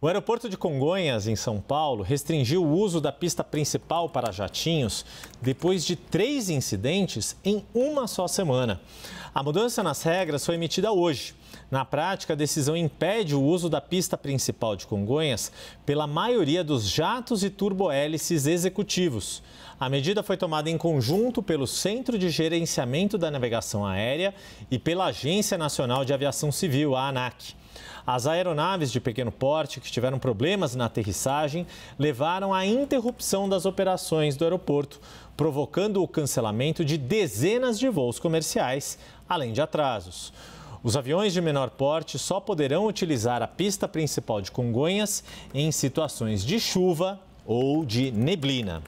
O aeroporto de Congonhas, em São Paulo, restringiu o uso da pista principal para jatinhos depois de três incidentes em uma só semana. A mudança nas regras foi emitida hoje. Na prática, a decisão impede o uso da pista principal de Congonhas pela maioria dos jatos e turbohélices executivos. A medida foi tomada em conjunto pelo Centro de Gerenciamento da Navegação Aérea e pela Agência Nacional de Aviação Civil, a ANAC. As aeronaves de pequeno porte que tiveram problemas na aterrissagem levaram à interrupção das operações do aeroporto, provocando o cancelamento de dezenas de voos comerciais, além de atrasos. Os aviões de menor porte só poderão utilizar a pista principal de Congonhas em situações de chuva ou de neblina.